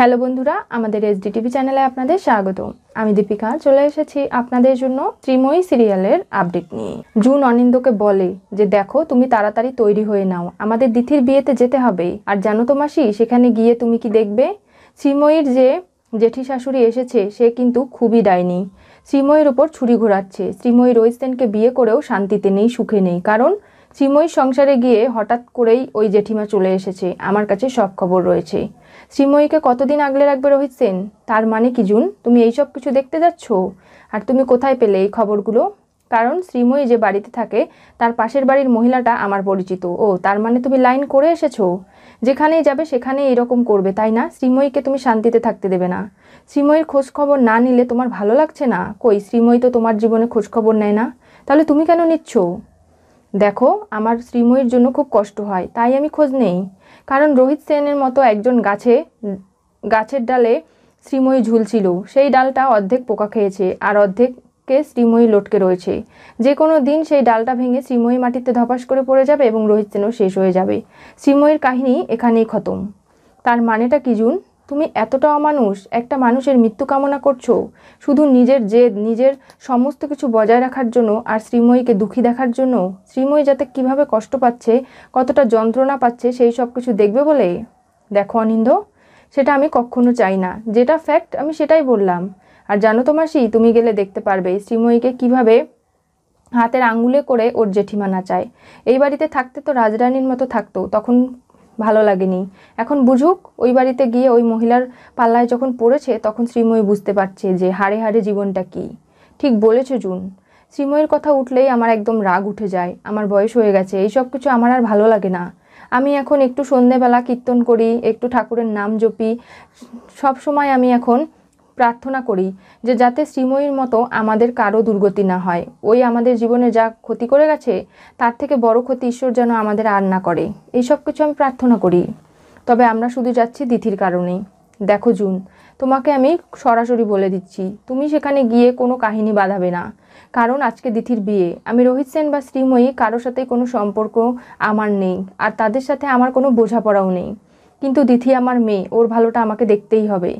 hello বন্ধুরা আমাদের D TV চ্যানেলে আপনাদের স্বাগত আমি দীপিকা চলে এসেছি আপনাদের জন্য ত্রিময়ী সিরিয়ালের আপডেট নিয়ে জুন অনিন্দকে বলে যে দেখো তুমি তাড়াতাড়ি তৈরি হয়ে নাও আমাদের দিথির বিয়েতে যেতে হবে আর জানো তো মাসি সেখানে গিয়ে তুমি কি দেখবে শ্রীময়ীর যে জেঠি শাশুড়ি এসেছে সে কিন্তু খুবই ডাইনি শ্রীময়ীর ওপর ছুরি ঘোরাচ্ছে শ্রীময়ী রোহিত বিয়ে করেও শান্তিতে নেই সুখে নেই কারণ শ্রীময়ীর সংসারে গিয়ে হঠাৎ করেই ওই জেঠিমা চলে এসেছে আমার কাছে সব খবর রয়েছে শ্রীময়ীকে কতদিন আগলে রাখবে রোহিত সেন তার মানে কি জুন তুমি এইসব কিছু দেখতে যাচ্ছ আর তুমি কোথায় পেলে এই খবরগুলো কারণ শ্রীময়ী যে বাড়িতে থাকে তার পাশের বাড়ির মহিলাটা আমার পরিচিত ও তার মানে তুমি লাইন করে এসেছো যেখানেই যাবে সেখানেই এরকম করবে তাই না শ্রীময়ীকে তুমি শান্তিতে থাকতে দেবে না শ্রীময়ীর খোঁজখবর না নিলে তোমার ভালো লাগছে না কই শ্রীময়ী তো তোমার জীবনে খোঁজখবর নেয় না তাহলে তুমি কেন নিচ্ছ দেখো আমার শ্রীময়ীর জন্য খুব কষ্ট হয় তাই আমি খোঁজ নেই কারণ রোহিত সেনের মতো একজন গাছে গাছের ডালে শ্রীময়ী ঝুলছিল সেই ডালটা অর্ধেক পোকা খেয়েছে আর অর্ধেককে শ্রীময়ী লটকে রয়েছে যে কোনো দিন সেই ডালটা ভেঙে শ্রীময়ী মাটিতে ধপাস করে পড়ে যাবে এবং রোহিত সেনও শেষ হয়ে যাবে শ্রীময়ীর কাহিনী এখানেই খতম তার মানেটা কি জুন তুমি এতটা অমানুষ একটা মানুষের মৃত্যু কামনা করছো শুধু নিজের জেদ নিজের সমস্ত কিছু বজায় রাখার জন্য আর শ্রীময়ীকে দুঃখী দেখার জন্য শ্রীময়ী যাতে কিভাবে কষ্ট পাচ্ছে কতটা যন্ত্রণা পাচ্ছে সেই সব কিছু দেখবে বলে দেখো অনিন্দ সেটা আমি কখনো চাই না যেটা ফ্যাক্ট আমি সেটাই বললাম আর জানো তো মাসি তুমি গেলে দেখতে পারবে শ্রীময়ীকে কিভাবে হাতের আঙ্গুলে করে ওর জেঠিমানা চায় এই বাড়িতে থাকতে তো রাজরানীর মতো থাকতো তখন ভালো লাগেনি এখন বুঝুক ওই বাড়িতে গিয়ে ওই মহিলার পাল্লায় যখন পড়েছে তখন শ্রীময়ী বুঝতে পারছে যে হাড়ে হাড়ে জীবনটা কি ঠিক বলেছে জুন শ্রীময়ীর কথা উঠলেই আমার একদম রাগ উঠে যায় আমার বয়স হয়ে গেছে এই সব কিছু আমার আর ভালো লাগে না আমি এখন একটু সন্ধেবেলা কীর্তন করি একটু ঠাকুরের নাম জপি সব সময় আমি এখন প্রার্থনা করি যে যাতে শ্রীময়ীর মতো আমাদের কারো দুর্গতি না হয় ওই আমাদের জীবনে যা ক্ষতি করে গেছে তার থেকে বড় ক্ষতি ঈশ্বর যেন আমাদের আর না করে এইসব কিছু আমি প্রার্থনা করি তবে আমরা শুধু যাচ্ছি দিথির কারণে দেখো জুন তোমাকে আমি সরাসরি বলে দিচ্ছি তুমি সেখানে গিয়ে কোনো কাহিনী বাঁধাবে না কারণ আজকে দিথির বিয়ে আমি রোহিত সেন বা শ্রীময়ী কারোর সাথে কোনো সম্পর্ক আমার নেই আর তাদের সাথে আমার কোনো বোঝাপড়াও নেই কিন্তু দিথি আমার মেয়ে ওর ভালোটা আমাকে দেখতেই হবে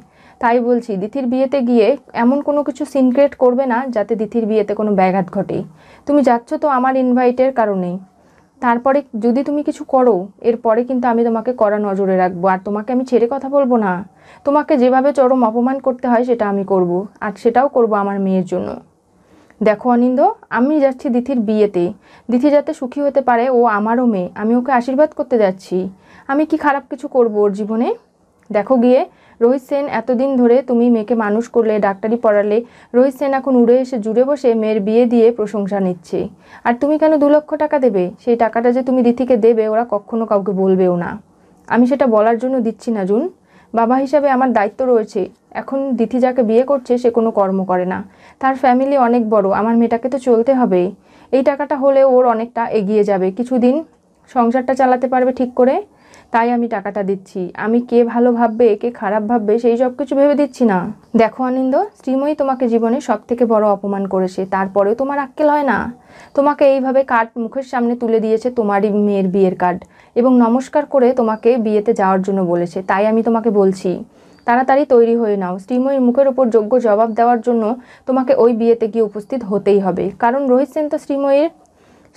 তাই বলছি দিথির বিয়েতে গিয়ে এমন কোনো কিছু সিনক্রেট করবে না যাতে দিথির বিয়েতে কোনো ব্যাঘাত ঘটে তুমি যাচ্ছ তো আমার ইনভাইটের কারণেই তারপরে যদি তুমি কিছু করো এরপরে কিন্তু আমি তোমাকে কড়া নজরে রাখবো আর তোমাকে আমি ছেড়ে কথা বলবো না তোমাকে যেভাবে চরম অপমান করতে হয় সেটা আমি করব আর সেটাও করব আমার মেয়ের জন্য দেখো অনিন্দ আমি যাচ্ছি দিথির বিয়েতে দিথি যাতে সুখী হতে পারে ও আমারও মেয়ে আমি ওকে আশীর্বাদ করতে যাচ্ছি আমি কি খারাপ কিছু করব ওর জীবনে দেখো গিয়ে রোহিত সেন এতদিন ধরে তুমি মেয়েকে মানুষ করলে ডাক্তারি পড়ালে রোহিত সেন এখন উড়ে এসে জুড়ে বসে মেয়ের বিয়ে দিয়ে প্রশংসা নিচ্ছে আর তুমি কেন দু লক্ষ টাকা দেবে সেই টাকাটা যে তুমি দিতিকে দেবে ওরা কখনো কাউকে বলবেও না আমি সেটা বলার জন্য দিচ্ছি না জুন বাবা হিসাবে আমার দায়িত্ব রয়েছে এখন দিথি যাকে বিয়ে করছে সে কোনো কর্ম করে না তার ফ্যামিলি অনেক বড় আমার মেয়েটাকে তো চলতে হবে এই টাকাটা হলে ওর অনেকটা এগিয়ে যাবে কিছুদিন সংসারটা চালাতে পারবে ঠিক করে তাই আমি টাকাটা দিচ্ছি আমি কে ভালো ভাববে কে খারাপ ভাববে সেই সব কিছু ভেবে দিচ্ছি না দেখো আনন্দ শ্রীময়ী তোমাকে জীবনে সব থেকে বড় অপমান করেছে তারপরেও তোমার আক্কেল হয় না তোমাকে এইভাবে কার্ড মুখের সামনে তুলে দিয়েছে তোমারই মেয়ের বিয়ের কার্ড এবং নমস্কার করে তোমাকে বিয়েতে যাওয়ার জন্য বলেছে তাই আমি তোমাকে বলছি তাড়াতাড়ি তৈরি হয়ে নাও শ্রীময়ীর মুখের ওপর যোগ্য জবাব দেওয়ার জন্য তোমাকে ওই বিয়েতে গিয়ে উপস্থিত হতেই হবে কারণ রোহিত সেন তো শ্রীময়ীর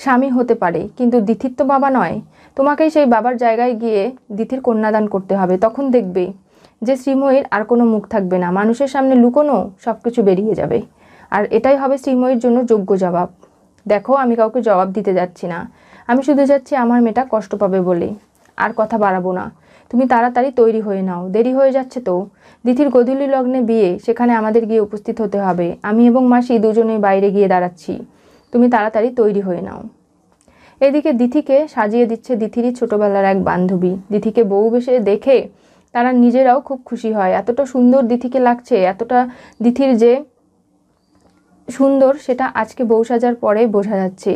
স্বামী হতে পারে কিন্তু দিথির তো বাবা নয় তোমাকেই সেই বাবার জায়গায় গিয়ে দিথির কন্যাদান করতে হবে তখন দেখবে যে শ্রীময়ীর আর কোনো মুখ থাকবে না মানুষের সামনে লুকোনো সব কিছু বেরিয়ে যাবে আর এটাই হবে শ্রীময়ীর জন্য যোগ্য জবাব দেখো আমি কাউকে জবাব দিতে যাচ্ছি না আমি শুধু যাচ্ছি আমার মেয়েটা কষ্ট পাবে বলে আর কথা বাড়াবো না তুমি তাড়াতাড়ি তৈরি হয়ে নাও দেরি হয়ে যাচ্ছে তো দিথির গধূলি লগ্নে বিয়ে সেখানে আমাদের গিয়ে উপস্থিত হতে হবে আমি এবং মাসি দুজনেই বাইরে গিয়ে দাঁড়াচ্ছি তুমি তাড়াতাড়ি তৈরি হয়ে নাও এদিকে দিথিকে সাজিয়ে দিচ্ছে দিথিরই ছোটবেলার এক বান্ধবী দিথিকে বউ বেশে দেখে তারা নিজেরাও খুব খুশি হয় এতটা সুন্দর দিথিকে লাগছে এতটা দিথির যে সুন্দর সেটা আজকে বউ সাজার পরে বোঝা যাচ্ছে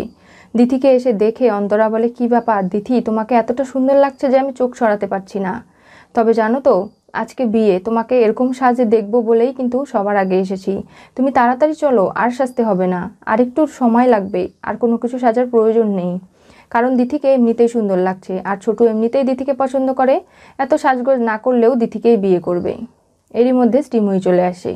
দিথিকে এসে দেখে অন্তরা বলে কী ব্যাপার দিথি তোমাকে এতটা সুন্দর লাগছে যে আমি চোখ সরাতে পারছি না তবে জানো তো আজকে বিয়ে তোমাকে এরকম সাজে দেখবো বলেই কিন্তু সবার আগে এসেছি তুমি তাড়াতাড়ি চলো আর সাজতে হবে না আর একটু সময় লাগবে আর কোনো কিছু সাজার প্রয়োজন নেই কারণ দিথিকে এমনিতেই সুন্দর লাগছে আর ছোট এমনিতেই দিথিকে পছন্দ করে এত সাজগোজ না করলেও দিথিকেই বিয়ে করবে এরই মধ্যে স্টিমই চলে আসে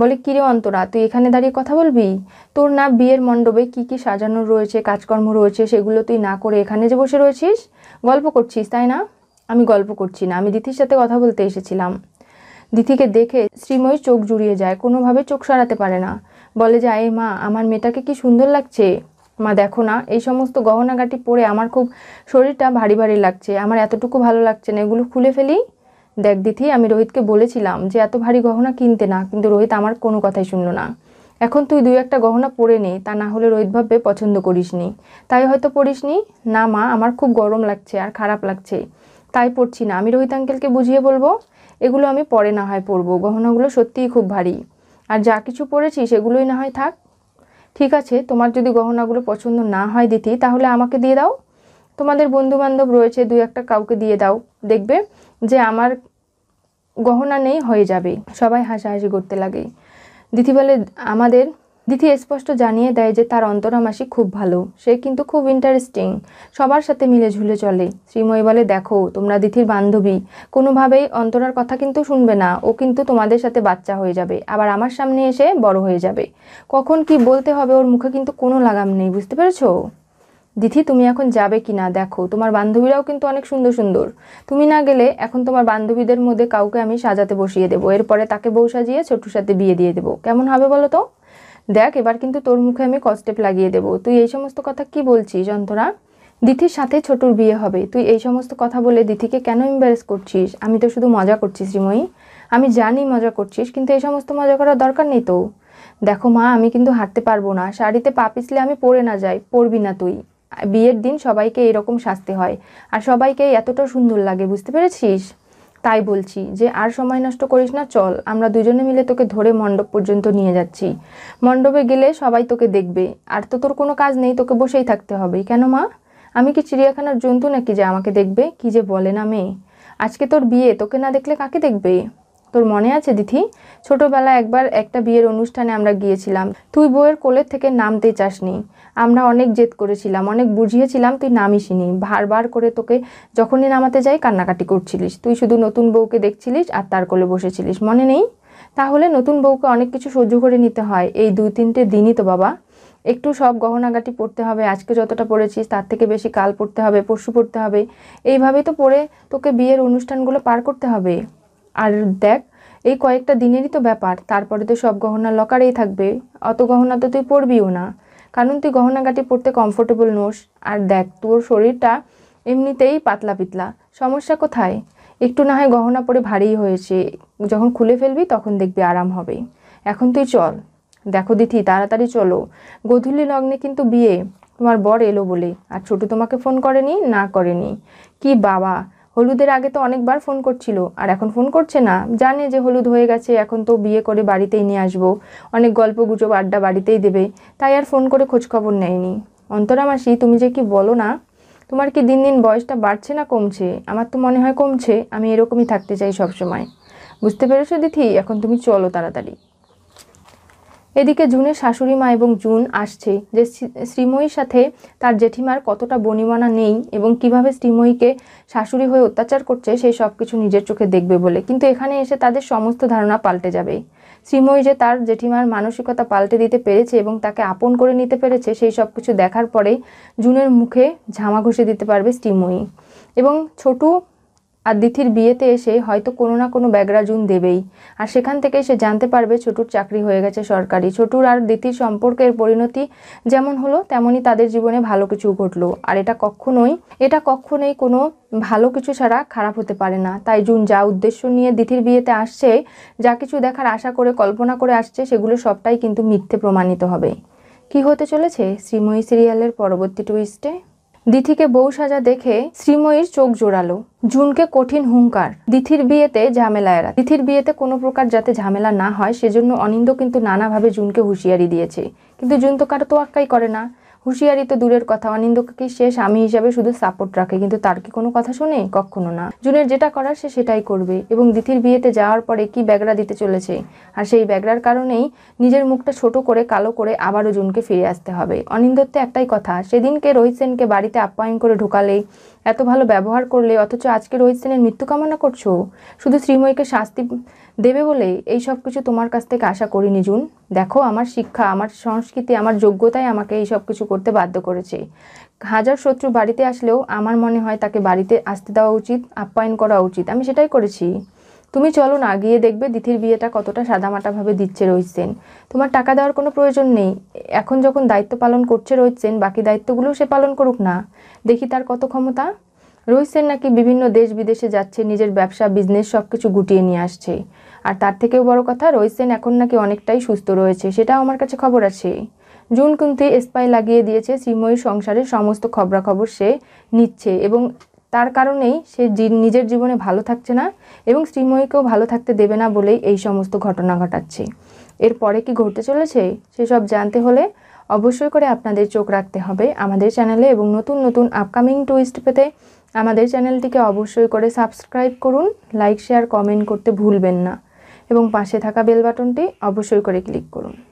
বলে কিরে অন্তরা তুই এখানে দাঁড়িয়ে কথা বলবি তোর না বিয়ের মণ্ডপে কি কি সাজানো রয়েছে কাজকর্ম রয়েছে সেগুলো তুই না করে এখানে যে বসে রয়েছিস গল্প করছিস তাই না আমি গল্প করছি না আমি দিথির সাথে কথা বলতে এসেছিলাম দিথিকে দেখে শ্রীময়ী চোখ জুড়িয়ে যায় কোনোভাবে চোখ সরাতে পারে না বলে যে আয় মা আমার মেয়েটাকে কি সুন্দর লাগছে মা দেখো না এই সমস্ত গহনাগাটি পরে আমার খুব শরীরটা ভারী ভারী লাগছে আমার এতটুকু ভালো লাগছে না এগুলো খুলে ফেলি দেখ দিথি আমি রোহিতকে বলেছিলাম যে এত ভারী গহনা কিনতে না কিন্তু রোহিত আমার কোনো কথাই শুনল না এখন তুই দুই একটা গহনা পরে নে তা না হলে রোহিত ভাববে পছন্দ করিসনি তাই হয়তো পড়িসনি না মা আমার খুব গরম লাগছে আর খারাপ লাগছে তাই পড়ছি না আমি রোহিত আঙ্কেলকে বুঝিয়ে বলবো এগুলো আমি পরে না হয় পরবো গহনাগুলো সত্যিই খুব ভারী আর যা কিছু পরেছি সেগুলোই না হয় থাক ঠিক আছে তোমার যদি গহনাগুলো পছন্দ না হয় দিতি তাহলে আমাকে দিয়ে দাও তোমাদের বন্ধুবান্ধব রয়েছে দুই একটা কাউকে দিয়ে দাও দেখবে যে আমার গহনা নেই হয়ে যাবে সবাই হাসাহাসি করতে লাগে দিদি বলে আমাদের দিদি স্পষ্ট জানিয়ে দেয় যে তার অন্তরামাসি খুব ভালো সে কিন্তু খুব ইন্টারেস্টিং সবার সাথে মিলে ঝুলে চলে শ্রীময়ী বলে দেখো তোমরা দিদির বান্ধবী কোনোভাবেই অন্তরার কথা কিন্তু শুনবে না ও কিন্তু তোমাদের সাথে বাচ্চা হয়ে যাবে আবার আমার সামনে এসে বড় হয়ে যাবে কখন কি বলতে হবে ওর মুখে কিন্তু কোনো লাগাম নেই বুঝতে পেরেছো দিদি তুমি এখন যাবে কি না দেখো তোমার বান্ধবীরাও কিন্তু অনেক সুন্দর সুন্দর তুমি না গেলে এখন তোমার বান্ধবীদের মধ্যে কাউকে আমি সাজাতে বসিয়ে দেবো এরপরে তাকে বউ সাজিয়ে ছোট্টুর সাথে বিয়ে দিয়ে দেবো কেমন হবে বলো তো দেখ এবার কিন্তু তোর মুখে আমি কস্টেপ লাগিয়ে দেব তুই এই সমস্ত কথা কি বলছিস যন্ত্রা দিথির সাথে ছোটুর বিয়ে হবে তুই এই সমস্ত কথা বলে দিথিকে কেন এম্বারেস করছিস আমি তো শুধু মজা করছি শ্রীময়ী আমি জানি মজা করছিস কিন্তু এই সমস্ত মজা করার দরকার নেই তো দেখো মা আমি কিন্তু হাঁটতে পারবো না শাড়িতে পা পিছলে আমি পরে না যাই পরবি না তুই বিয়ের দিন সবাইকে এরকম সাজতে হয় আর সবাইকে এতটা সুন্দর লাগে বুঝতে পেরেছিস তাই বলছি যে আর সময় নষ্ট করিস না চল আমরা দুজনে মিলে তোকে ধরে মণ্ডপ পর্যন্ত নিয়ে যাচ্ছি মণ্ডপে গেলে সবাই তোকে দেখবে আর তো তোর কোনো কাজ নেই তোকে বসেই থাকতে হবে কেন মা আমি কি চিড়িয়াখানার জন্তু নাকি যে আমাকে দেখবে কি যে বলে না মেয়ে আজকে তোর বিয়ে তোকে না দেখলে কাকে দেখবে তোর মনে আছে দিদি ছোটোবেলা একবার একটা বিয়ের অনুষ্ঠানে আমরা গিয়েছিলাম তুই বউয়ের কোলের থেকে নামতে চাসনি আমরা অনেক জেদ করেছিলাম অনেক বুঝিয়েছিলাম তুই নামিসিনি বারবার করে তোকে যখনই নামাতে যাই কান্নাকাটি করছিলিস তুই শুধু নতুন বউকে দেখছিলিস আর তার কোলে বসেছিলিস মনে নেই তাহলে নতুন বউকে অনেক কিছু সহ্য করে নিতে হয় এই দুই তিনটে দিনই তো বাবা একটু সব গহনাগাটি পড়তে হবে আজকে যতটা পড়েছিস তার থেকে বেশি কাল পড়তে হবে পরশু পড়তে হবে এইভাবেই তো পড়ে তোকে বিয়ের অনুষ্ঠানগুলো পার করতে হবে আর দেখ এই কয়েকটা দিনেরই তো ব্যাপার তারপরে তো সব গহনা লকারেই থাকবে অত গহনা তো তুই পরবিও না কারণ তুই গহনাগাটি পড়তে কমফোর্টেবল নোস আর দেখ তোর শরীরটা এমনিতেই পাতলা পিতলা সমস্যা কোথায় একটু না হয় গহনা পরে ভারীই হয়েছে যখন খুলে ফেলবি তখন দেখবি আরাম হবে এখন তুই চল দেখো দিদি তাড়াতাড়ি চলো গধূলি লগ্নে কিন্তু বিয়ে তোমার বর এলো বলে আর ছোটো তোমাকে ফোন করেনি না করেনি কি বাবা হলুদের আগে তো অনেকবার ফোন করছিল আর এখন ফোন করছে না জানে যে হলুদ হয়ে গেছে এখন তো বিয়ে করে বাড়িতেই নিয়ে আসবো অনেক গল্প গুজব আড্ডা বাড়িতেই দেবে তাই আর ফোন করে খোঁজখবর নেয়নি অন্তরামাসি তুমি যে কি বলো না তোমার কি দিন দিন বয়সটা বাড়ছে না কমছে আমার তো মনে হয় কমছে আমি এরকমই থাকতে চাই সবসময় বুঝতে পেরেছো দিদি এখন তুমি চলো তাড়াতাড়ি এদিকে জুনের মা এবং জুন আসছে যে শ্রীময়ীর সাথে তার জেঠিমার কতটা বনিমানা নেই এবং কিভাবে শ্রীময়ীকে শাশুড়ি হয়ে অত্যাচার করছে সেই সব কিছু নিজের চোখে দেখবে বলে কিন্তু এখানে এসে তাদের সমস্ত ধারণা পাল্টে যাবে শ্রীময়ী যে তার জেঠিমার মানসিকতা পাল্টে দিতে পেরেছে এবং তাকে আপন করে নিতে পেরেছে সেই সব কিছু দেখার পরে জুনের মুখে ঝামা ঘষে দিতে পারবে শ্রীময়ী এবং ছোটু আর দিথির বিয়েতে এসে হয়তো কোনো না কোনো ব্যাগরাজুন দেবেই আর সেখান থেকে সে জানতে পারবে ছোটুর চাকরি হয়ে গেছে সরকারি ছোটুর আর দিথির সম্পর্কের পরিণতি যেমন হলো তেমনই তাদের জীবনে ভালো কিছু ঘটলো আর এটা কখনোই এটা কখনোই কোনো ভালো কিছু ছাড়া খারাপ হতে পারে না তাই জুন যা উদ্দেশ্য নিয়ে দিথির বিয়েতে আসছে যা কিছু দেখার আশা করে কল্পনা করে আসছে সেগুলো সবটাই কিন্তু মিথ্যে প্রমাণিত হবে কি হতে চলেছে শ্রীময়ী সিরিয়ালের পরবর্তী টুইস্টে দিথিকে বউ সাজা দেখে শ্রীময়ীর চোখ জোড়ালো জুনকে কঠিন হুঙ্কার দিথির বিয়েতে ঝামেলা এরা দিথির বিয়েতে কোনো প্রকার যাতে ঝামেলা না হয় সেজন্য অনিন্দ কিন্তু নানাভাবে জুনকে হুঁশিয়ারি দিয়েছে কিন্তু জুন তো কারো আক্কাই করে না হুঁশিয়ারি তো দূরের কথা অনিন্দকে সে স্বামী হিসাবে শুধু সাপোর্ট রাখে কিন্তু তার কি কোনো কথা শোনে কখনো না জুনের যেটা করার সে সেটাই করবে এবং দিথির বিয়েতে যাওয়ার পরে কি ব্যাগরা দিতে চলেছে আর সেই ব্যাগরার কারণেই নিজের মুখটা ছোট করে কালো করে আবারও জুনকে ফিরে আসতে হবে অনিন্দর তো একটাই কথা সেদিনকে রোহিত সেনকে বাড়িতে আপ্যায়ন করে ঢুকালেই এত ভালো ব্যবহার করলে অথচ আজকে রোহিত সেনের মৃত্যু কামনা করছো শুধু শ্রীময়ীকে শাস্তি দেবে বলে এই সব কিছু তোমার কাছ থেকে আশা করিনি জুন দেখো আমার শিক্ষা আমার সংস্কৃতি আমার যোগ্যতাই আমাকে এই সব কিছু করতে বাধ্য করেছে হাজার শত্রু বাড়িতে আসলেও আমার মনে হয় তাকে বাড়িতে আসতে দেওয়া উচিত আপ্যায়ন করা উচিত আমি সেটাই করেছি তুমি চলো না গিয়ে দেখবে দিথির বিয়েটা কতটা সাদামাটাভাবে দিচ্ছে রোহিত সেন তোমার টাকা দেওয়ার কোনো প্রয়োজন নেই এখন যখন দায়িত্ব পালন করছে রোহিত সেন বাকি দায়িত্বগুলো সে পালন করুক না দেখি তার কত ক্ষমতা রোহিত সেন নাকি বিভিন্ন দেশ বিদেশে যাচ্ছে নিজের ব্যবসা বিজনেস সব কিছু গুটিয়ে নিয়ে আসছে আর তার থেকেও বড় কথা রোহিত সেন এখন নাকি অনেকটাই সুস্থ রয়েছে সেটাও আমার কাছে খবর আছে জুন কুন্তি স্পাই লাগিয়ে দিয়েছে শ্রীময়ীর সংসারের সমস্ত খবরাখবর সে নিচ্ছে এবং তার কারণেই সে নিজের জীবনে ভালো থাকছে না এবং শ্রীময়ীকেও ভালো থাকতে দেবে না বলেই এই সমস্ত ঘটনা ঘটাচ্ছে এরপরে কি ঘটতে চলেছে সেসব জানতে হলে অবশ্যই করে আপনাদের চোখ রাখতে হবে আমাদের চ্যানেলে এবং নতুন নতুন আপকামিং টুইস্ট পেতে আমাদের চ্যানেলটিকে অবশ্যই করে সাবস্ক্রাইব করুন লাইক শেয়ার কমেন্ট করতে ভুলবেন না এবং পাশে থাকা বেল বাটনটি অবশ্যই করে ক্লিক করুন